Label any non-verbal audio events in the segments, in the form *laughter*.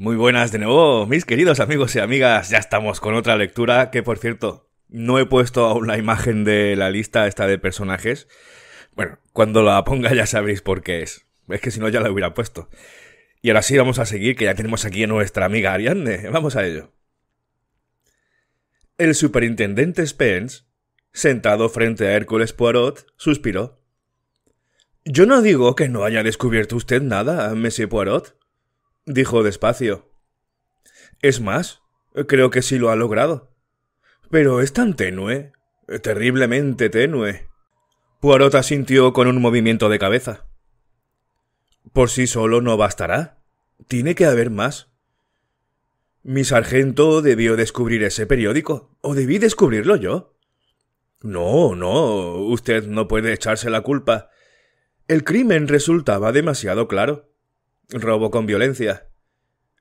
Muy buenas de nuevo, mis queridos amigos y amigas. Ya estamos con otra lectura que, por cierto, no he puesto aún la imagen de la lista esta de personajes. Bueno, cuando la ponga ya sabréis por qué es. Es que si no ya la hubiera puesto. Y ahora sí vamos a seguir, que ya tenemos aquí a nuestra amiga Ariadne. Vamos a ello. El superintendente Spence, sentado frente a Hércules Poirot, suspiró. Yo no digo que no haya descubierto usted nada, Monsieur Poirot dijo despacio. Es más, creo que sí lo ha logrado. Pero es tan tenue, terriblemente tenue. Puarota sintió con un movimiento de cabeza. Por sí solo no bastará. Tiene que haber más. Mi sargento debió descubrir ese periódico, o debí descubrirlo yo. No, no, usted no puede echarse la culpa. El crimen resultaba demasiado claro robo con violencia,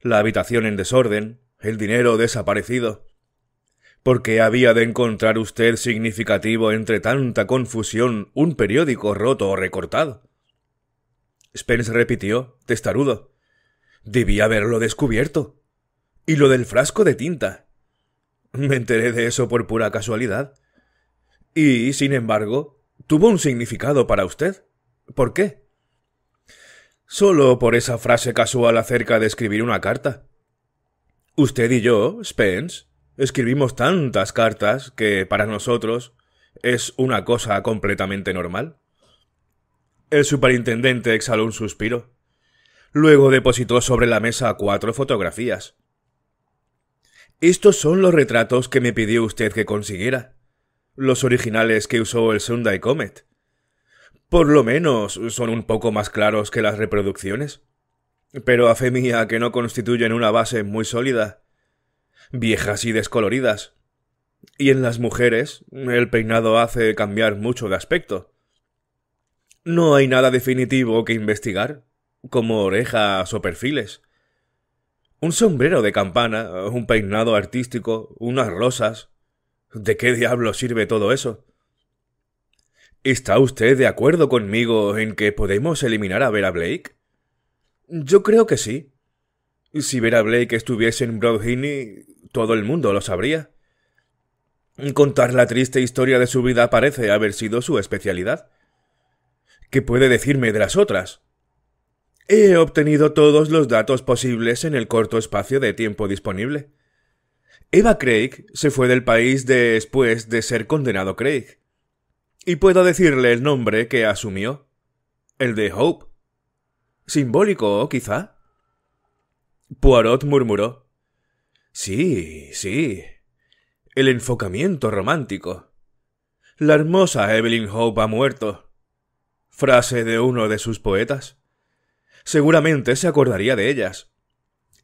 la habitación en desorden, el dinero desaparecido. ¿Por qué había de encontrar usted significativo entre tanta confusión un periódico roto o recortado? Spence repitió, testarudo. Debía haberlo descubierto. Y lo del frasco de tinta. Me enteré de eso por pura casualidad. Y, sin embargo, tuvo un significado para usted. ¿Por qué? Solo por esa frase casual acerca de escribir una carta. Usted y yo, Spence, escribimos tantas cartas que para nosotros es una cosa completamente normal. El superintendente exhaló un suspiro. Luego depositó sobre la mesa cuatro fotografías. Estos son los retratos que me pidió usted que consiguiera. Los originales que usó el Sunday Comet. Por lo menos son un poco más claros que las reproducciones. Pero a fe mía que no constituyen una base muy sólida. Viejas y descoloridas. Y en las mujeres, el peinado hace cambiar mucho de aspecto. No hay nada definitivo que investigar, como orejas o perfiles. Un sombrero de campana, un peinado artístico, unas rosas. ¿De qué diablo sirve todo eso? ¿Está usted de acuerdo conmigo en que podemos eliminar a Vera Blake? Yo creo que sí. Si Vera Blake estuviese en Broadhini, todo el mundo lo sabría. Contar la triste historia de su vida parece haber sido su especialidad. ¿Qué puede decirme de las otras? He obtenido todos los datos posibles en el corto espacio de tiempo disponible. Eva Craig se fue del país después de ser condenado Craig y puedo decirle el nombre que asumió, el de Hope. Simbólico, quizá. Poirot murmuró. Sí, sí. El enfocamiento romántico. La hermosa Evelyn Hope ha muerto. Frase de uno de sus poetas. Seguramente se acordaría de ellas.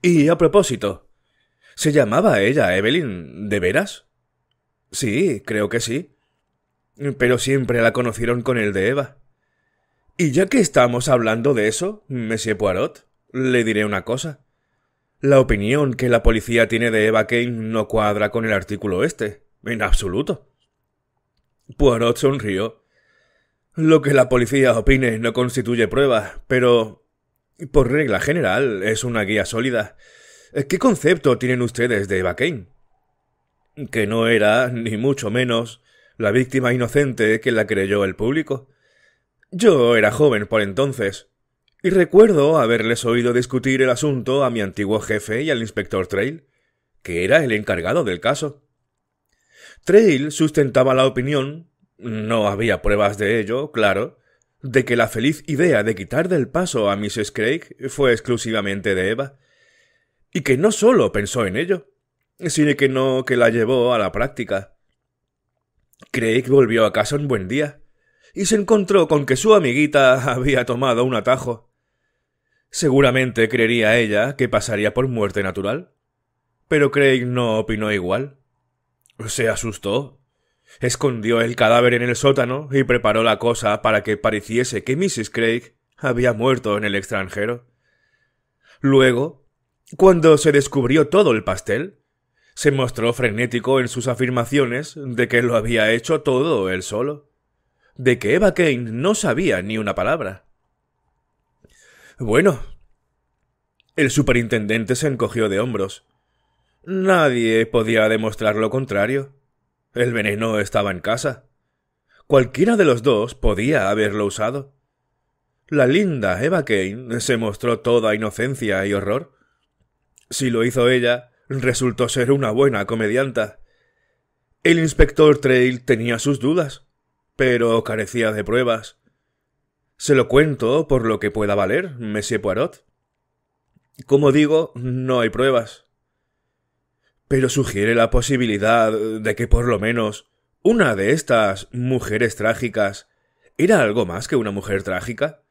Y a propósito, ¿se llamaba ella Evelyn de veras? Sí, creo que sí pero siempre la conocieron con el de Eva. Y ya que estamos hablando de eso, Monsieur Poirot, le diré una cosa. La opinión que la policía tiene de Eva Kane no cuadra con el artículo este, en absoluto. Poirot sonrió. Lo que la policía opine no constituye prueba, pero por regla general es una guía sólida. ¿Qué concepto tienen ustedes de Eva Kane? Que no era, ni mucho menos, la víctima inocente que la creyó el público. Yo era joven por entonces, y recuerdo haberles oído discutir el asunto a mi antiguo jefe y al inspector Trail, que era el encargado del caso. Trail sustentaba la opinión no había pruebas de ello, claro, de que la feliz idea de quitar del paso a Mrs. Craig fue exclusivamente de Eva, y que no solo pensó en ello, sino que no que la llevó a la práctica. Craig volvió a casa un buen día y se encontró con que su amiguita había tomado un atajo. Seguramente creería ella que pasaría por muerte natural. Pero Craig no opinó igual. Se asustó. Escondió el cadáver en el sótano y preparó la cosa para que pareciese que Mrs. Craig había muerto en el extranjero. Luego, cuando se descubrió todo el pastel, se mostró frenético en sus afirmaciones de que lo había hecho todo él solo, de que Eva Kane no sabía ni una palabra. Bueno. El superintendente se encogió de hombros. Nadie podía demostrar lo contrario. El veneno estaba en casa. Cualquiera de los dos podía haberlo usado. La linda Eva Kane se mostró toda inocencia y horror. Si lo hizo ella, Resultó ser una buena comedianta. El inspector Trail tenía sus dudas, pero carecía de pruebas. Se lo cuento por lo que pueda valer, Monsieur Poirot. Como digo, no hay pruebas. Pero sugiere la posibilidad de que por lo menos una de estas mujeres trágicas era algo más que una mujer trágica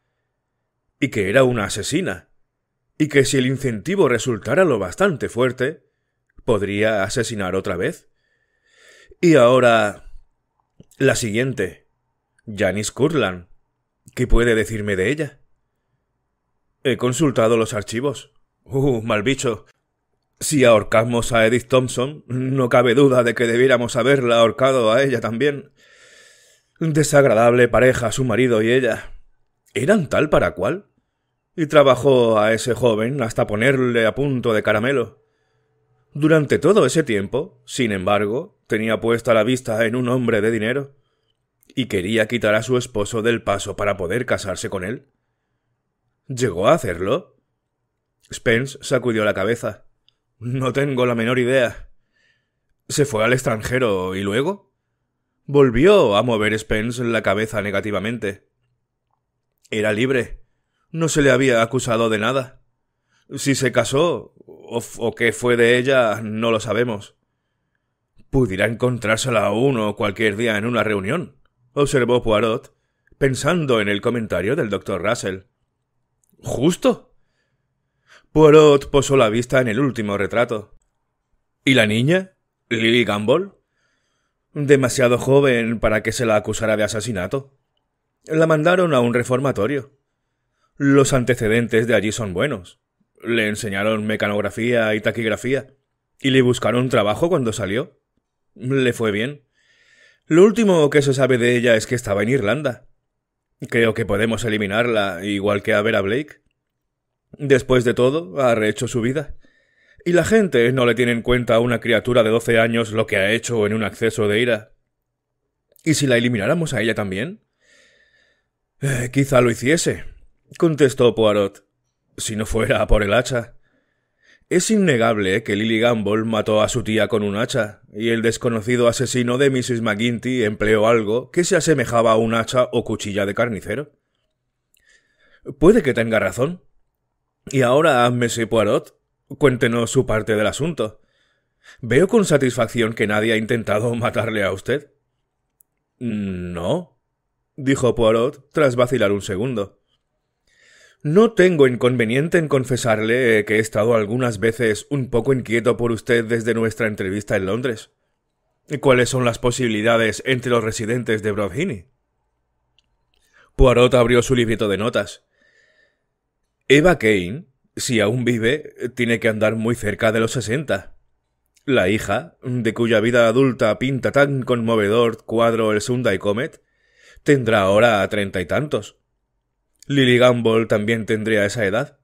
y que era una asesina y que si el incentivo resultara lo bastante fuerte, podría asesinar otra vez. Y ahora. la siguiente. Janice Curlan, ¿Qué puede decirme de ella? He consultado los archivos. Uh, mal bicho. Si ahorcamos a Edith Thompson, no cabe duda de que debiéramos haberla ahorcado a ella también. Desagradable pareja su marido y ella. ¿Eran tal para cual? y trabajó a ese joven hasta ponerle a punto de caramelo. Durante todo ese tiempo, sin embargo, tenía puesta la vista en un hombre de dinero, y quería quitar a su esposo del paso para poder casarse con él. ¿Llegó a hacerlo? Spence sacudió la cabeza. No tengo la menor idea. ¿Se fue al extranjero y luego? Volvió a mover Spence la cabeza negativamente. Era libre. No se le había acusado de nada. Si se casó o, qué fue de ella, no lo sabemos. Pudiera encontrársela a uno cualquier día en una reunión, observó Poirot, pensando en el comentario del doctor Russell. Justo. Poirot posó la vista en el último retrato. ¿Y la niña? ¿Lily Gamble? Demasiado joven para que se la acusara de asesinato. La mandaron a un reformatorio los antecedentes de allí son buenos. Le enseñaron mecanografía y taquigrafía. Y le buscaron trabajo cuando salió. Le fue bien. Lo último que se sabe de ella es que estaba en Irlanda. Creo que podemos eliminarla, igual que a Vera Blake. Después de todo, ha rehecho su vida. Y la gente no le tiene en cuenta a una criatura de doce años lo que ha hecho en un acceso de ira. ¿Y si la elimináramos a ella también? Eh, quizá lo hiciese, contestó Poirot, si no fuera por el hacha. Es innegable que Lily Gamble mató a su tía con un hacha, y el desconocido asesino de Mrs. McGinty empleó algo que se asemejaba a un hacha o cuchilla de carnicero. Puede que tenga razón. Y ahora, Monsieur Poirot, cuéntenos su parte del asunto. Veo con satisfacción que nadie ha intentado *laughs* matarle a usted. No, dijo Poirot tras vacilar un segundo. No tengo inconveniente en confesarle que he estado algunas veces un poco inquieto por usted desde nuestra entrevista en Londres. ¿Cuáles son las posibilidades entre los residentes de Brodhini? Poirot abrió su librito de notas. Eva Kane, si aún vive, tiene que andar muy cerca de los sesenta. La hija, de cuya vida adulta pinta tan conmovedor cuadro el Sunday Comet, tendrá ahora treinta y tantos. Lily Gamble también tendría esa edad.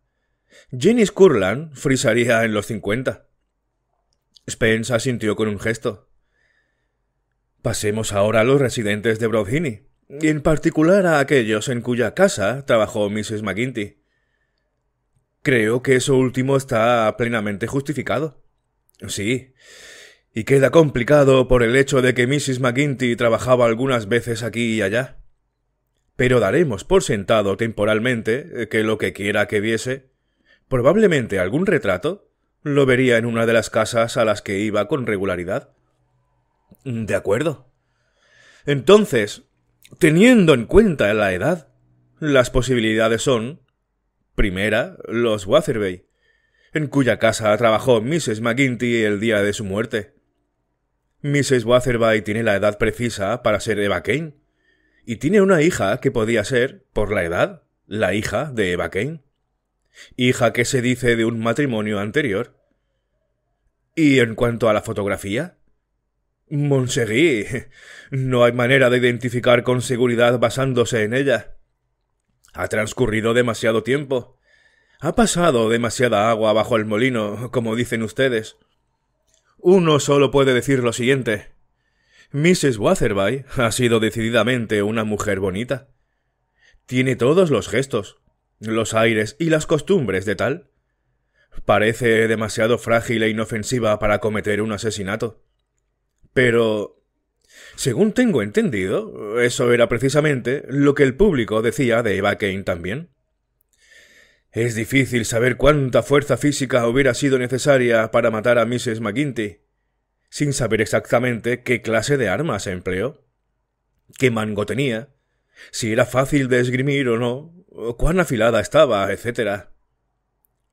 Jenny Scurlan frisaría en los cincuenta. Spence asintió con un gesto. Pasemos ahora a los residentes de Brodhini, y en particular a aquellos en cuya casa trabajó Mrs. McGinty. Creo que eso último está plenamente justificado. Sí. Y queda complicado por el hecho de que Mrs. McGinty trabajaba algunas veces aquí y allá pero daremos por sentado temporalmente eh, que lo que quiera que viese, probablemente algún retrato, lo vería en una de las casas a las que iba con regularidad. De acuerdo. Entonces, teniendo en cuenta la edad, las posibilidades son, primera, los Watherby, en cuya casa trabajó Mrs. McGinty el día de su muerte. Mrs. Watherby tiene la edad precisa para ser Eva Kane, y tiene una hija que podía ser, por la edad, la hija de Eva Kane. Hija que se dice de un matrimonio anterior. Y en cuanto a la fotografía, Monseguí, *laughs* no hay manera de identificar con seguridad basándose en ella. Ha transcurrido demasiado tiempo. Ha pasado demasiada agua bajo el molino, como dicen ustedes. Uno solo puede decir lo siguiente. Mrs. Watherby ha sido decididamente una mujer bonita. Tiene todos los gestos, los aires y las costumbres de tal. Parece demasiado frágil e inofensiva para cometer un asesinato. Pero... Según tengo entendido, eso era precisamente lo que el público decía de Eva Kane también. Es difícil saber cuánta fuerza física hubiera sido necesaria para matar a Mrs. McGinty sin saber exactamente qué clase de armas empleó, qué mango tenía, si era fácil de esgrimir o no, cuán afilada estaba, etc.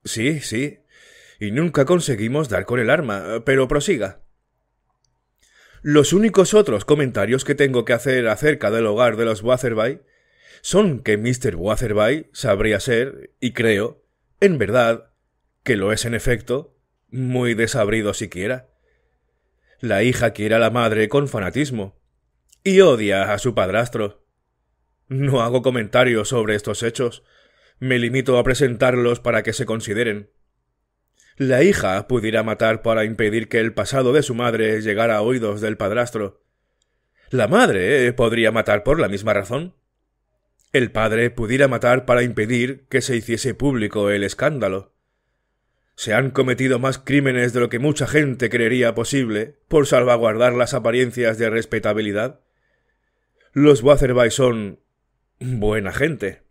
Sí, sí, y nunca conseguimos dar con el arma, pero prosiga. Los únicos otros comentarios que tengo que hacer acerca del hogar de los Watherby son que Mr. Watherby sabría ser, y creo, en verdad, que lo es en efecto, muy desabrido siquiera. La hija quiere a la madre con fanatismo. Y odia a su padrastro. No hago comentarios sobre estos hechos. Me limito a presentarlos para que se consideren. La hija pudiera matar para impedir que el pasado de su madre llegara a oídos del padrastro. La madre podría matar por la misma razón. El padre pudiera matar para impedir que se hiciese público el escándalo. Se han cometido más crímenes de lo que mucha gente creería posible por salvaguardar las apariencias de respetabilidad. Los Watherby son buena gente.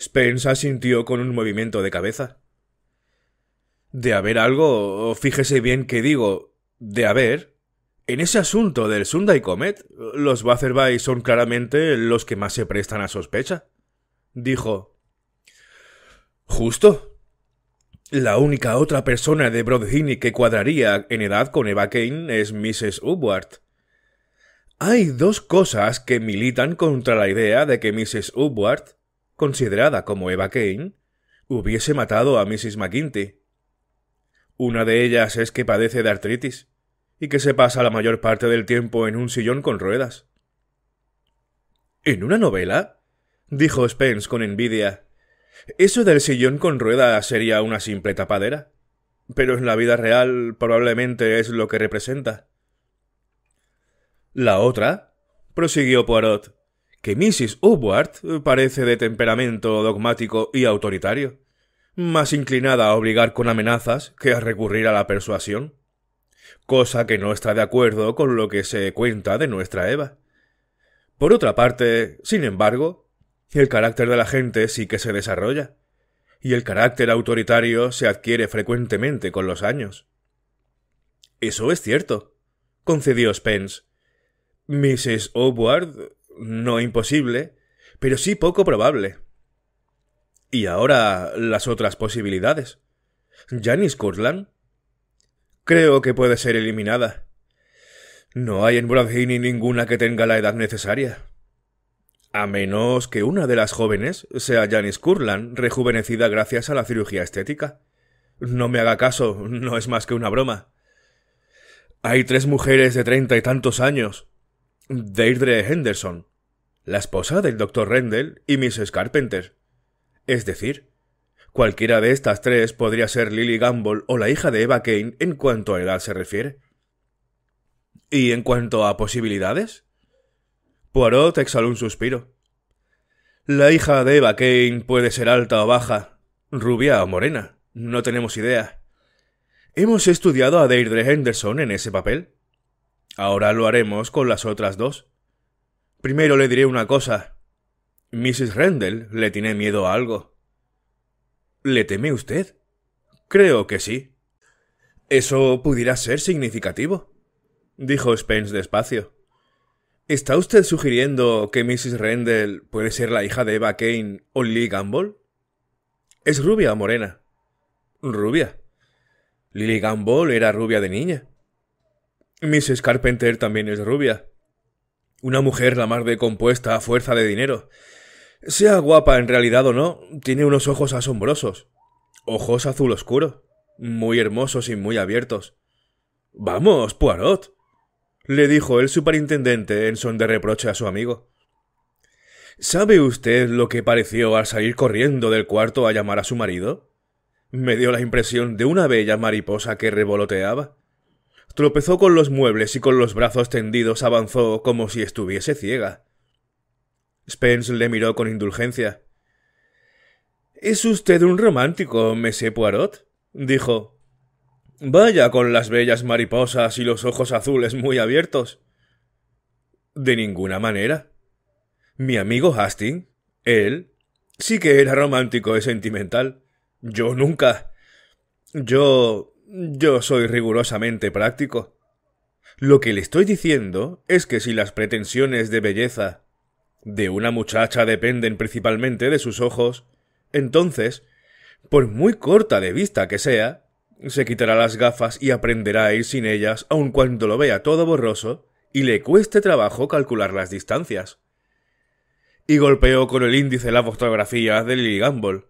Spence asintió con un movimiento de cabeza. De haber algo, fíjese bien que digo, de haber, en ese asunto del Sunday Comet, los Watherby son claramente los que más se prestan a sospecha. Dijo. Justo, la única otra persona de Brodhini que cuadraría en edad con Eva Kane es Mrs. Upward. Hay dos cosas que militan contra la idea de que Mrs. Upward, considerada como Eva Kane, hubiese matado a Mrs. McGinty. Una de ellas es que padece de artritis y que se pasa la mayor parte del tiempo en un sillón con ruedas. ¿En una novela? dijo Spence con envidia. Eso del sillón con rueda sería una simple tapadera. Pero en la vida real probablemente es lo que representa. La otra, prosiguió Poirot, que Mrs. Hubbard parece de temperamento dogmático y autoritario, más inclinada a obligar con amenazas que a recurrir a la persuasión, cosa que no está de acuerdo con lo que se cuenta de nuestra Eva. Por otra parte, sin embargo, el carácter de la gente sí que se desarrolla, y el carácter autoritario se adquiere frecuentemente con los años. Eso es cierto, concedió Spence. Mrs. Howard, no imposible, pero sí poco probable. Y ahora las otras posibilidades. Janice Curland. Creo que puede ser eliminada. No hay en Brodhini ninguna que tenga la edad necesaria. A menos que una de las jóvenes sea Janice Curland, rejuvenecida gracias a la cirugía estética. No me haga caso, no es más que una broma. Hay tres mujeres de treinta y tantos años. Deirdre Henderson, la esposa del doctor Rendell y Mrs. Carpenter. Es decir, cualquiera de estas tres podría ser Lily Gamble o la hija de Eva Kane en cuanto a edad se refiere. ¿Y en cuanto a posibilidades? Poirot exhaló un suspiro. La hija de Eva Kane puede ser alta o baja, rubia o morena, no tenemos idea. Hemos estudiado a Deirdre Henderson en ese papel. Ahora lo haremos con las otras dos. Primero le diré una cosa. Mrs. Rendell le tiene miedo a algo. ¿Le teme usted? Creo que sí. Eso pudiera ser significativo, dijo Spence despacio. ¿Está usted sugiriendo que Mrs. Rendell puede ser la hija de Eva Kane o Lily Gamble? ¿Es rubia o morena? Rubia. Lily Gamble era rubia de niña. Mrs. Carpenter también es rubia. Una mujer la más decompuesta a fuerza de dinero. Sea guapa en realidad o no, tiene unos ojos asombrosos. Ojos azul oscuro, muy hermosos y muy abiertos. Vamos, Poirot le dijo el superintendente en son de reproche a su amigo. ¿Sabe usted lo que pareció al salir corriendo del cuarto a llamar a su marido? Me dio la impresión de una bella mariposa que revoloteaba. Tropezó con los muebles y con los brazos tendidos avanzó como si estuviese ciega. Spence le miró con indulgencia. Es usted un romántico, Messie Poirot, dijo. Vaya con las bellas mariposas y los ojos azules muy abiertos. De ninguna manera. Mi amigo Hastings, él, sí que era romántico y sentimental. Yo nunca. Yo. yo soy rigurosamente práctico. Lo que le estoy diciendo es que si las pretensiones de belleza de una muchacha dependen principalmente de sus ojos, entonces, por muy corta de vista que sea, se quitará las gafas y aprenderá a ir sin ellas, aun cuando lo vea todo borroso y le cueste trabajo calcular las distancias. Y golpeó con el índice la fotografía de Lily Gamble,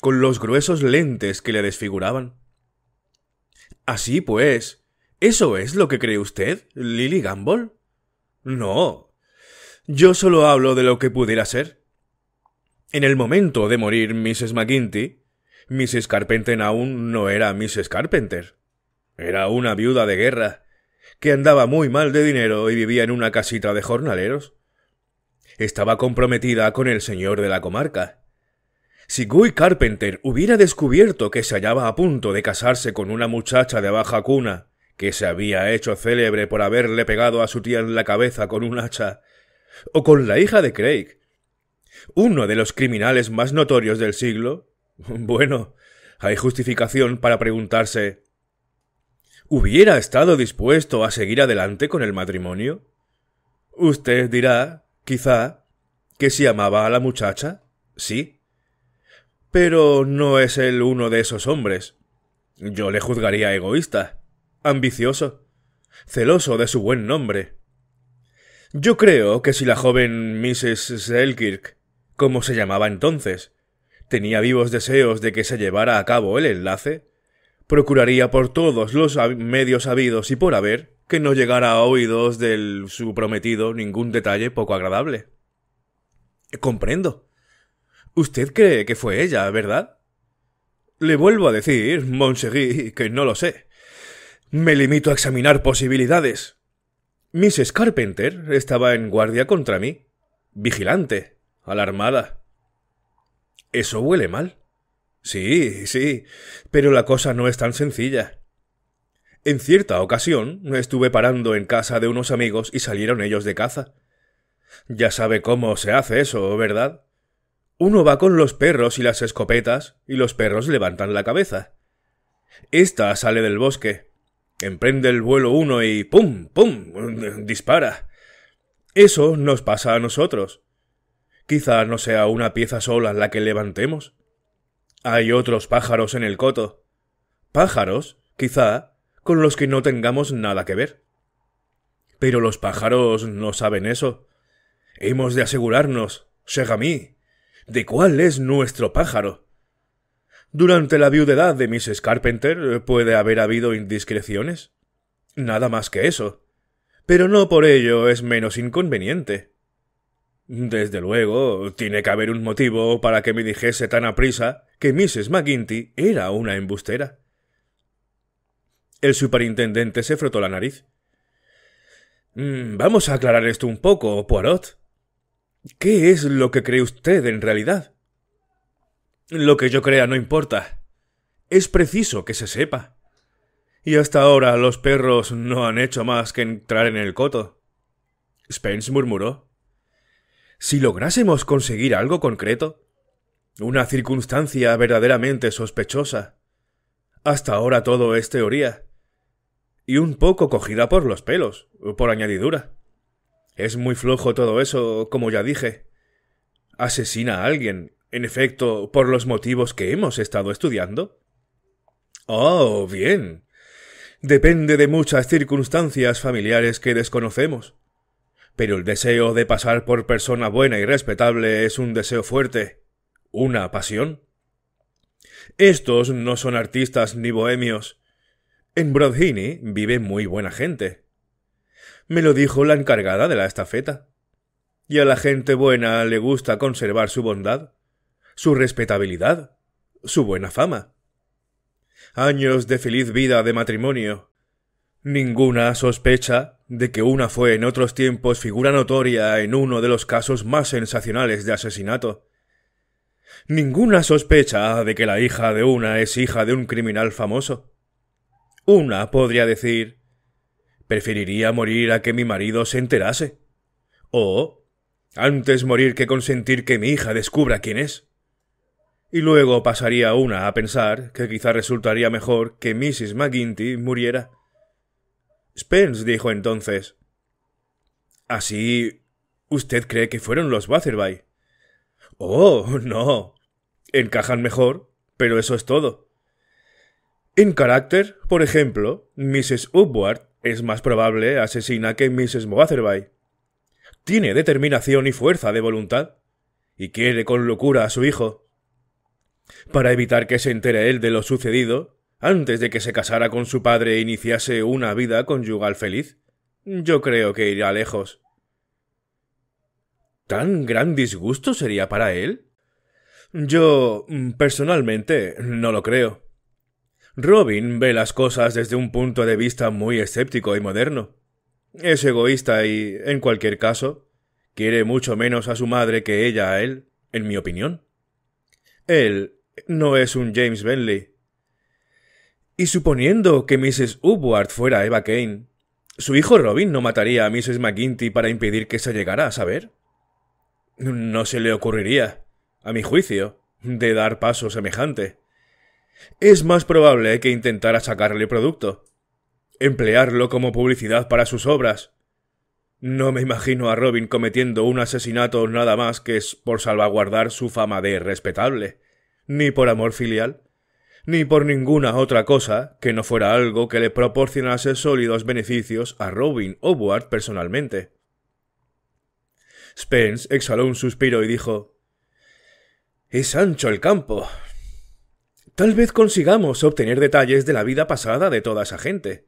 con los gruesos lentes que le desfiguraban. Así pues, ¿eso es lo que cree usted, Lily Gamble? No. Yo solo hablo de lo que pudiera ser. En el momento de morir Mrs. McGinty, Mrs. Carpenter aún no era Mrs. Carpenter. Era una viuda de guerra, que andaba muy mal de dinero y vivía en una casita de jornaleros. Estaba comprometida con el señor de la comarca. Si Guy Carpenter hubiera descubierto que se hallaba a punto de casarse con una muchacha de baja cuna, que se había hecho célebre por haberle pegado a su tía en la cabeza con un hacha, o con la hija de Craig, uno de los criminales más notorios del siglo, *laughs* Bueno, hay justificación para preguntarse ¿Hubiera estado dispuesto a seguir adelante con el matrimonio? Usted dirá, quizá, que si amaba a la muchacha, sí. Pero no es él uno de esos hombres. Yo le juzgaría egoísta, ambicioso, celoso de su buen nombre. Yo creo que si la joven Mrs. Selkirk, como se llamaba entonces, tenía vivos deseos de que se llevara a cabo el enlace, procuraría por todos los medios habidos y por haber que no llegara a oídos del su prometido ningún detalle poco agradable. Comprendo. Usted cree que fue ella, ¿verdad? Le vuelvo a decir, Monsegui, que no lo sé. Me limito a examinar posibilidades. Miss Carpenter estaba en guardia contra mí, vigilante, alarmada, eso huele mal. Sí, sí, pero la cosa no es tan sencilla. En cierta ocasión estuve parando en casa de unos amigos y salieron ellos de caza. Ya sabe cómo se hace eso, ¿verdad? Uno va con los perros y las escopetas, y los perros levantan la cabeza. Esta sale del bosque. Emprende el vuelo uno y ¡pum! ¡pum! *laughs* dispara. Eso nos pasa a nosotros. Quizá no sea una pieza sola la que levantemos. Hay otros pájaros en el coto. Pájaros, quizá, con los que no tengamos nada que ver. Pero los pájaros no saben eso. Hemos de asegurarnos, Segami, de cuál es nuestro pájaro. Durante la viudedad de Mrs. Carpenter puede haber habido indiscreciones. Nada más que eso. Pero no por ello es menos inconveniente. Desde luego, tiene que haber un motivo para que me dijese tan aprisa que Mrs. McGinty era una embustera. El superintendente se frotó la nariz. Mm, vamos a aclarar esto un poco, Poirot. ¿Qué es lo que cree usted en realidad? Lo que yo crea no importa. Es preciso que se sepa. Y hasta ahora los perros no han hecho más que entrar en el coto. Spence murmuró si lográsemos conseguir algo concreto, una circunstancia verdaderamente sospechosa. Hasta ahora todo es teoría. Y un poco cogida por los pelos, por añadidura. Es muy flojo todo eso, como ya dije. ¿Asesina a alguien, en efecto, por los motivos que hemos estado estudiando? Oh, bien. Depende de muchas circunstancias familiares que desconocemos pero el deseo de pasar por persona buena y respetable es un deseo fuerte, una pasión. Estos no son artistas ni bohemios. En Brodhini vive muy buena gente. Me lo dijo la encargada de la estafeta. Y a la gente buena le gusta conservar su bondad, su respetabilidad, su buena fama. Años de feliz vida de matrimonio. Ninguna sospecha de que una fue en otros tiempos figura notoria en uno de los casos más sensacionales de asesinato. Ninguna sospecha de que la hija de una es hija de un criminal famoso. Una podría decir preferiría morir a que mi marido se enterase. O antes morir que consentir que mi hija descubra quién es. Y luego pasaría una a pensar que quizá resultaría mejor que Mrs. McGinty muriera Spence dijo entonces. Así. ¿Usted cree que fueron los Batherby? Oh, no. Encajan mejor, pero eso es todo. En carácter, por ejemplo, Mrs. Upward es más probable asesina que Mrs. Watherby. Tiene determinación y fuerza de voluntad, y quiere con locura a su hijo. Para evitar que se entere él de lo sucedido, antes de que se casara con su padre e iniciase una vida conyugal feliz? Yo creo que irá lejos. ¿Tan gran disgusto sería para él? Yo, mm, personalmente, no lo creo. Robin ve las cosas desde un punto de vista muy escéptico y moderno. Es egoísta y, en cualquier caso, quiere mucho menos a su madre que ella a él, en mi opinión. Él no es un James Bentley, y suponiendo que Mrs. Upward fuera Eva Kane, ¿su hijo Robin no mataría a Mrs. McGinty para impedir que se llegara a saber? No se le ocurriría, a mi juicio, de dar paso semejante. Es más probable que intentara sacarle producto, emplearlo como publicidad para sus obras. No me imagino a Robin cometiendo un asesinato nada más que es por salvaguardar su fama de respetable, ni por amor filial ni por ninguna otra cosa que no fuera algo que le proporcionase sólidos beneficios a Robin Howard personalmente. Spence exhaló un suspiro y dijo Es ancho el campo. Tal vez consigamos obtener detalles de la vida pasada de toda esa gente.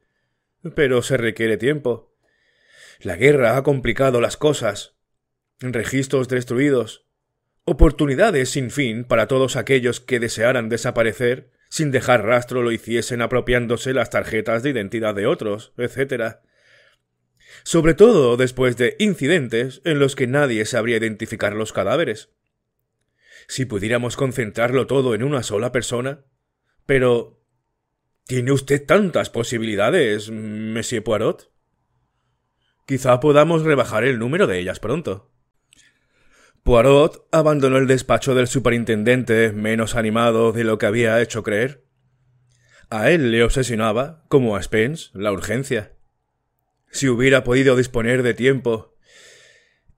Pero se requiere tiempo. La guerra ha complicado las cosas. Registros destruidos. Oportunidades sin fin para todos aquellos que desearan desaparecer sin dejar rastro lo hiciesen apropiándose las tarjetas de identidad de otros, etc. Sobre todo después de incidentes en los que nadie sabría identificar los cadáveres. Si pudiéramos concentrarlo todo en una sola persona. Pero. ¿Tiene usted tantas posibilidades, Monsieur Poirot? Quizá podamos rebajar el número de ellas pronto. Poirot abandonó el despacho del superintendente menos animado de lo que había hecho creer. A él le obsesionaba, como a Spence, la urgencia. Si hubiera podido disponer de tiempo.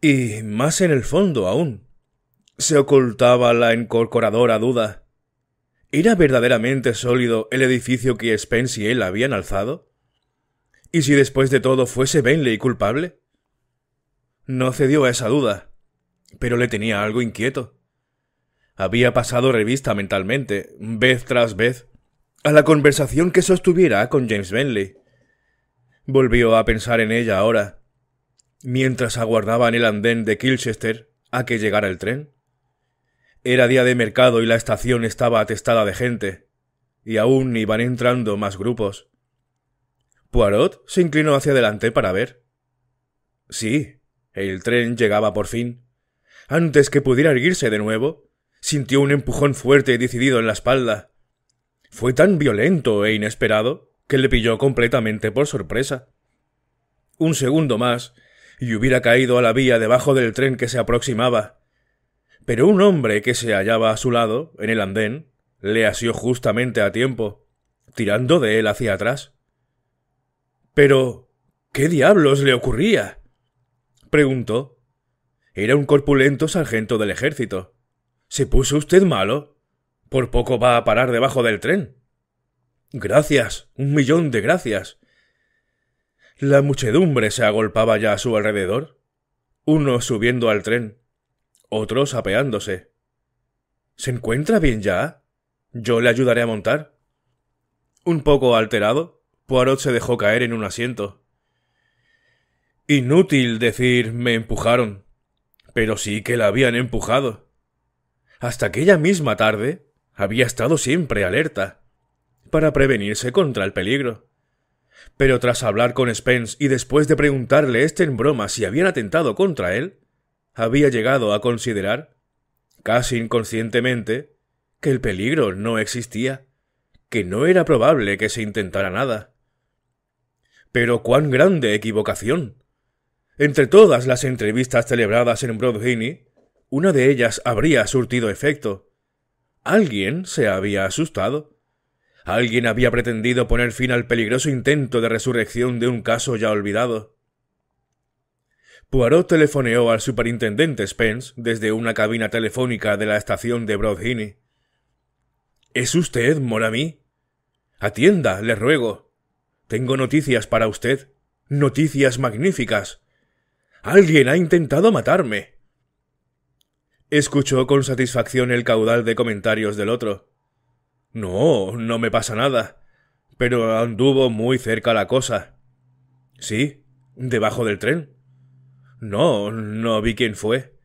Y más en el fondo aún. Se ocultaba la encorcoradora duda. ¿Era verdaderamente sólido el edificio que Spence y él habían alzado? ¿Y si después de todo fuese Benley culpable? No cedió a esa duda pero le tenía algo inquieto. Había pasado revista mentalmente, vez tras vez, a la conversación que sostuviera con James Bentley. Volvió a pensar en ella ahora, mientras aguardaba en el andén de Kilchester a que llegara el tren. Era día de mercado y la estación estaba atestada de gente, y aún iban entrando más grupos. Poirot se inclinó hacia adelante para ver. Sí, el tren llegaba por fin antes que pudiera erguirse de nuevo, sintió un empujón fuerte y decidido en la espalda. Fue tan violento e inesperado que le pilló completamente por sorpresa. Un segundo más, y hubiera caído a la vía debajo del tren que se aproximaba. Pero un hombre que se hallaba a su lado, en el andén, le asió justamente a tiempo, tirando de él hacia atrás. Pero. ¿qué diablos le ocurría? preguntó, era un corpulento sargento del ejército. ¿Se puso usted malo? Por poco va a parar debajo del tren. Gracias, un millón de gracias. La muchedumbre se agolpaba ya a su alrededor, unos subiendo al tren, otros apeándose. ¿Se encuentra bien ya? Yo le ayudaré a montar. Un poco alterado, Poirot se dejó caer en un asiento. Inútil decir me empujaron pero sí que la habían empujado. Hasta aquella misma tarde había estado siempre alerta, para prevenirse contra el peligro. Pero tras hablar con Spence y después de preguntarle este en broma si habían atentado contra él, había llegado a considerar, casi inconscientemente, que el peligro no existía, que no era probable que se intentara nada. Pero cuán grande equivocación. Entre todas las entrevistas celebradas en Broadhini, una de ellas habría surtido efecto. Alguien se había asustado. Alguien había pretendido poner fin al peligroso intento de resurrección de un caso ya olvidado. Poirot telefoneó al superintendente Spence desde una cabina telefónica de la estación de Broadhini. ¿Es usted, Morami? Atienda, le ruego. Tengo noticias para usted. Noticias magníficas. Alguien ha intentado matarme. Escuchó con satisfacción el caudal de comentarios del otro. No, no me pasa nada. Pero anduvo muy cerca la cosa. ¿Sí? ¿Debajo del tren? No, no vi quién fue.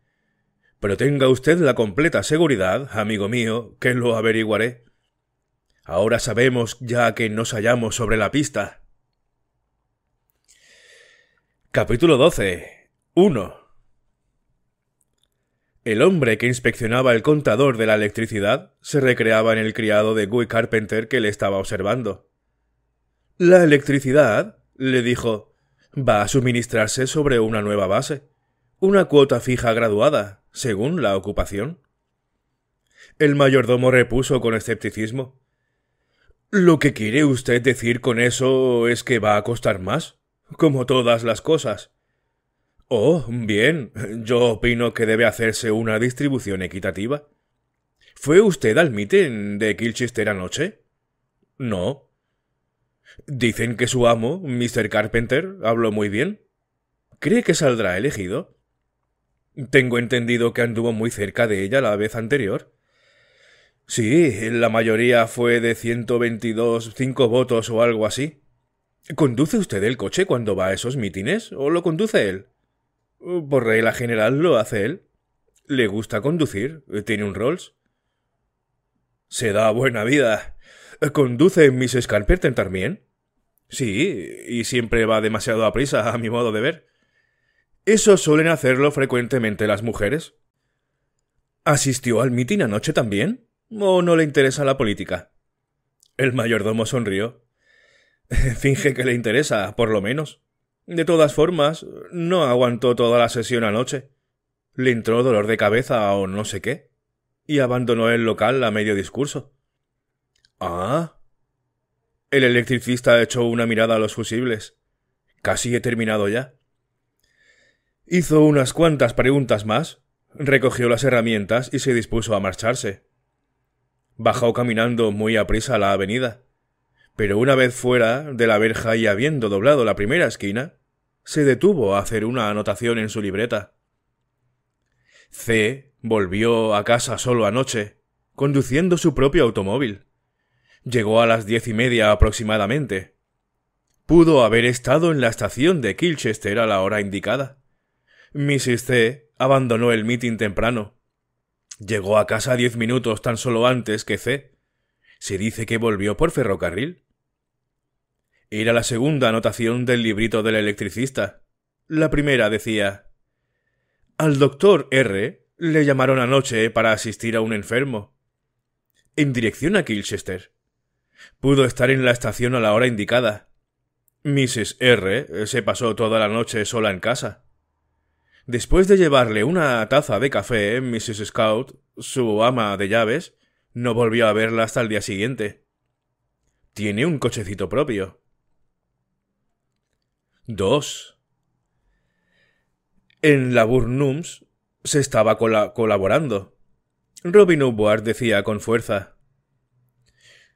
Pero tenga usted la completa seguridad, amigo mío, que lo averiguaré. Ahora sabemos ya que nos hallamos sobre la pista. Capítulo 12. 1. El hombre que inspeccionaba el contador de la electricidad se recreaba en el criado de Guy Carpenter que le estaba observando. La electricidad, le dijo, va a suministrarse sobre una nueva base, una cuota fija graduada, según la ocupación. El mayordomo repuso con escepticismo. Lo que quiere usted decir con eso es que va a costar más, como todas las cosas. Oh, bien. Yo opino que debe hacerse una distribución equitativa. ¿Fue usted al mitin de Kilchester anoche? No. Dicen que su amo, Mr. Carpenter, habló muy bien. ¿Cree que saldrá elegido? Tengo entendido que anduvo muy cerca de ella la vez anterior. Sí, la mayoría fue de ciento veintidós cinco votos o algo así. ¿Conduce usted el coche cuando va a esos mítines o lo conduce él? Por regla general lo hace él. Le gusta conducir, tiene un Rolls. Se da buena vida. ¿Conduce mis tan también? Sí, y siempre va demasiado a prisa, a mi modo de ver. Eso suelen hacerlo frecuentemente las mujeres. ¿Asistió al mitin anoche también? ¿O no le interesa la política? El mayordomo sonrió. *laughs* Finge que le interesa, por lo menos. De todas formas, no aguantó toda la sesión anoche. Le entró dolor de cabeza o no sé qué, y abandonó el local a medio discurso. Ah. El electricista echó una mirada a los fusibles. Casi he terminado ya. Hizo unas cuantas preguntas más, recogió las herramientas y se dispuso a marcharse. Bajó caminando muy aprisa la avenida pero una vez fuera de la verja y habiendo doblado la primera esquina, se detuvo a hacer una anotación en su libreta. C volvió a casa solo anoche, conduciendo su propio automóvil. Llegó a las diez y media aproximadamente. Pudo haber estado en la estación de Kilchester a la hora indicada. Mrs. C abandonó el mitin temprano. Llegó a casa diez minutos tan solo antes que C. Se dice que volvió por ferrocarril era la segunda anotación del librito del electricista. La primera decía Al doctor R le llamaron anoche para asistir a un enfermo. En dirección a Kilchester. Pudo estar en la estación a la hora indicada. Mrs. R se pasó toda la noche sola en casa. Después de llevarle una taza de café, Mrs. Scout, su ama de llaves, no volvió a verla hasta el día siguiente. Tiene un cochecito propio. Dos. En la Burnums se estaba colaborando. Robin Howard decía con fuerza.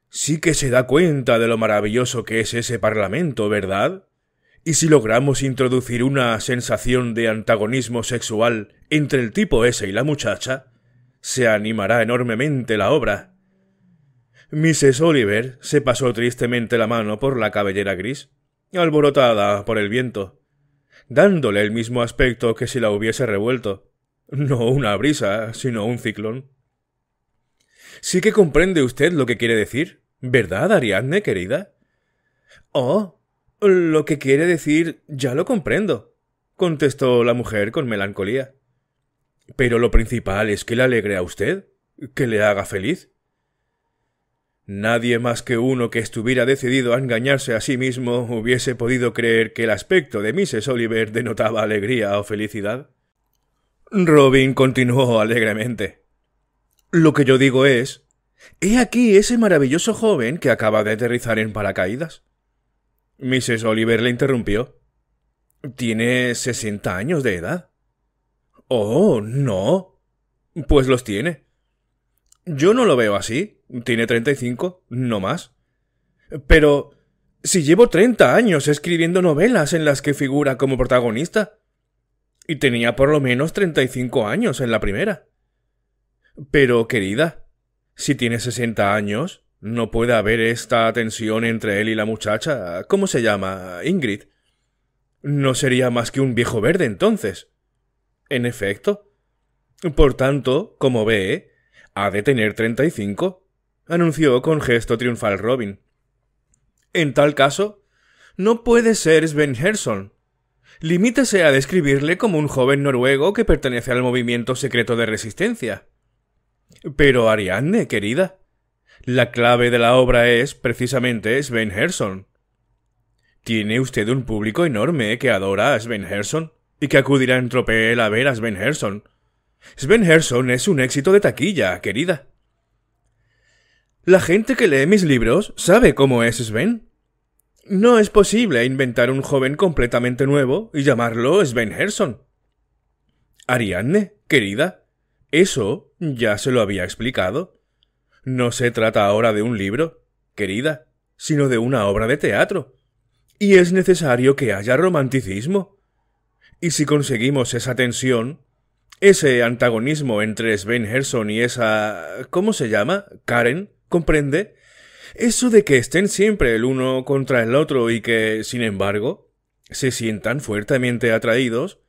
Sí que se da cuenta de lo maravilloso que es ese Parlamento, ¿verdad? Y si logramos introducir una sensación de antagonismo sexual entre el tipo ese y la muchacha, se animará enormemente la obra. Mrs. Oliver se pasó tristemente la mano por la cabellera gris alborotada por el viento, dándole el mismo aspecto que si la hubiese revuelto. No una brisa, sino un ciclón. Sí que comprende usted lo que quiere decir, ¿verdad, Ariadne, querida? Oh, lo que quiere decir ya lo comprendo, contestó la mujer con melancolía. Pero lo principal es que le alegre a usted, que le haga feliz. Nadie más que uno que estuviera decidido a engañarse a sí mismo hubiese podido creer que el aspecto de Mrs. Oliver denotaba alegría o felicidad. Robin continuó alegremente. Lo que yo digo es. He aquí ese maravilloso joven que acaba de aterrizar en paracaídas. Mrs. Oliver le interrumpió. Tiene sesenta años de edad. Oh, no. Pues los tiene. Yo no lo veo así. Tiene 35, no más. Pero... si llevo 30 años escribiendo novelas en las que figura como protagonista. Y tenía por lo menos 35 años en la primera. Pero, querida, si tiene 60 años, no puede haber esta tensión entre él y la muchacha. ¿Cómo se llama? Ingrid. No sería más que un viejo verde entonces. En efecto. Por tanto, como ve, ha de tener 35 anunció con gesto triunfal Robin. En tal caso, no puede ser Sven Herson. Limítese a describirle como un joven noruego que pertenece al movimiento secreto de resistencia. Pero Ariadne, querida, la clave de la obra es, precisamente, Sven Herson. Tiene usted un público enorme que adora a Sven Herson y que acudirá en tropel a ver a Sven Herson. Sven Herson es un éxito de taquilla, querida. La gente que lee mis libros sabe cómo es Sven. No es posible inventar un joven completamente nuevo y llamarlo Sven Herson. Ariadne, querida, eso ya se lo había explicado. No se trata ahora de un libro, querida, sino de una obra de teatro. Y es necesario que haya romanticismo. Y si conseguimos esa tensión, ese antagonismo entre Sven Herson y esa. ¿cómo se llama? Karen, ¿Comprende? Eso de que estén siempre el uno contra el otro y que, sin embargo, se sientan fuertemente atraídos.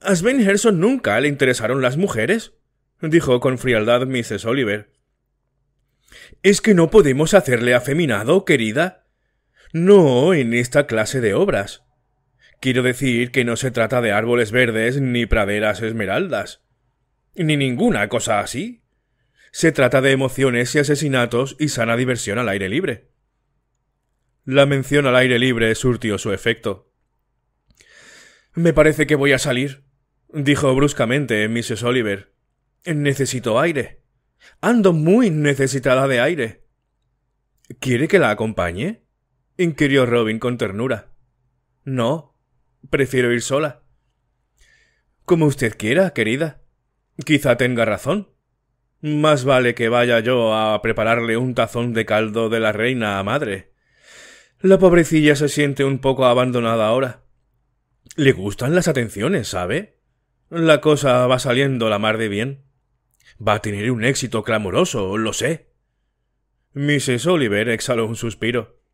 ¿A Sven Herson nunca le interesaron las mujeres? dijo con frialdad Mrs. Oliver. Es que no podemos hacerle afeminado, querida. No en esta clase de obras. Quiero decir que no se trata de árboles verdes ni praderas esmeraldas. Ni ninguna cosa así. Se trata de emociones y asesinatos y sana diversión al aire libre. La mención al aire libre surtió su efecto. Me parece que voy a salir, dijo bruscamente Mrs. Oliver. Necesito aire. Ando muy necesitada de aire. ¿Quiere que la acompañe? inquirió Robin con ternura. No, prefiero ir sola. Como usted quiera, querida. Quizá tenga razón. Más vale que vaya yo a prepararle un tazón de caldo de la reina a madre. La pobrecilla se siente un poco abandonada ahora. Le gustan las atenciones, ¿sabe? La cosa va saliendo la mar de bien. Va a tener un éxito clamoroso, lo sé. Mrs. Oliver exhaló un suspiro.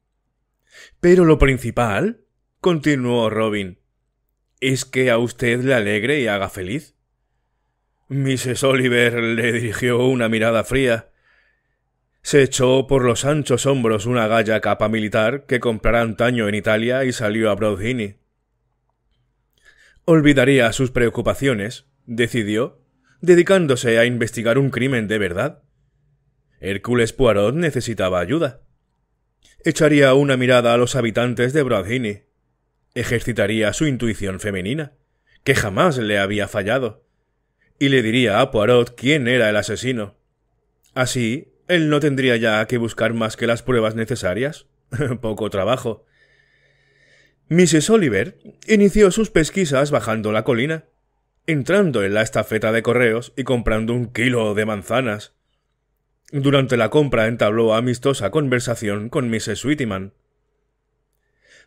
Pero lo principal, continuó Robin, es que a usted le alegre y haga feliz. Mrs. Oliver le dirigió una mirada fría. Se echó por los anchos hombros una galla capa militar que comprara antaño en Italia y salió a Broadhini. Olvidaría sus preocupaciones, decidió, dedicándose a investigar un crimen de verdad. Hércules Poirot necesitaba ayuda. Echaría una mirada a los habitantes de Broadhini. Ejercitaría su intuición femenina, que jamás le había fallado y le diría a Poirot quién era el asesino. Así, él no tendría ya que buscar más que las pruebas necesarias. *laughs* Poco trabajo. Mrs. Oliver inició sus pesquisas bajando la colina, entrando en la estafeta de correos y comprando un kilo de manzanas. Durante la compra entabló amistosa conversación con Mrs. Whitman.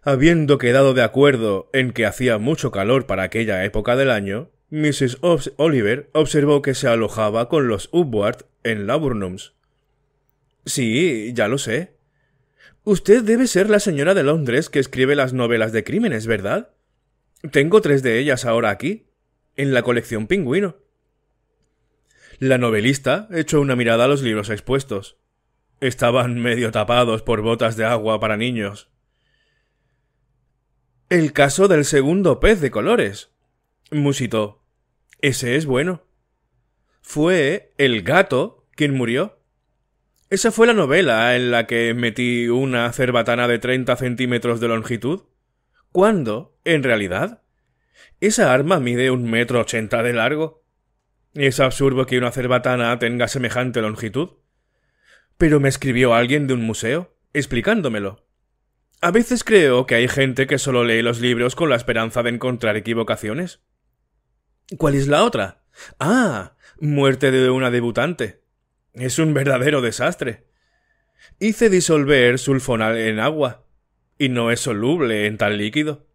Habiendo quedado de acuerdo en que hacía mucho calor para aquella época del año, Mrs. Oliver observó que se alojaba con los Upward en Laburnums. Sí, ya lo sé. Usted debe ser la señora de Londres que escribe las novelas de crímenes, ¿verdad? Tengo tres de ellas ahora aquí, en la colección Pingüino. La novelista echó una mirada a los libros expuestos. Estaban medio tapados por botas de agua para niños. El caso del segundo pez de colores, musitó. Ese es bueno. Fue el gato quien murió. Esa fue la novela en la que metí una cerbatana de 30 centímetros de longitud. ¿Cuándo, en realidad, esa arma mide un metro ochenta de largo. Es absurdo que una cerbatana tenga semejante longitud. Pero me escribió alguien de un museo, explicándomelo. A veces creo que hay gente que solo lee los libros con la esperanza de encontrar equivocaciones. ¿Cuál es la otra? Ah, muerte de una debutante. Es un verdadero desastre. Hice disolver sulfonal en agua, y no es soluble en tal líquido.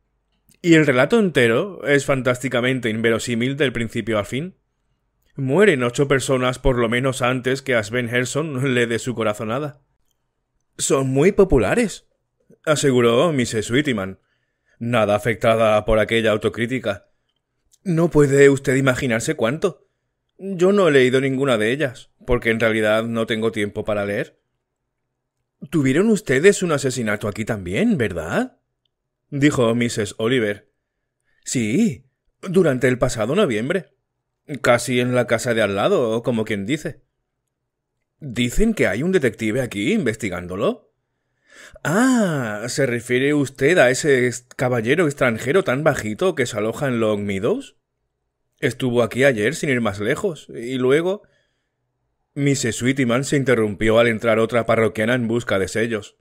Y el relato entero es fantásticamente inverosímil del principio al fin. Mueren ocho personas por lo menos antes que a Sven Herson le dé su corazonada. Son muy populares, aseguró Mrs. Whittiman, nada afectada por aquella autocrítica. No puede usted imaginarse cuánto. Yo no he leído ninguna de ellas, porque en realidad no tengo tiempo para leer. Tuvieron ustedes un asesinato aquí también, ¿verdad? dijo Mrs. Oliver. Sí, durante el pasado noviembre. Casi en la casa de al lado, como quien dice. ¿Dicen que hay un detective aquí investigándolo? Ah, ¿se refiere usted a ese caballero extranjero tan bajito que se aloja en Long Meadows? Estuvo aquí ayer sin ir más lejos, y luego. Miss Sweetyman se interrumpió al entrar otra parroquiana en busca de sellos.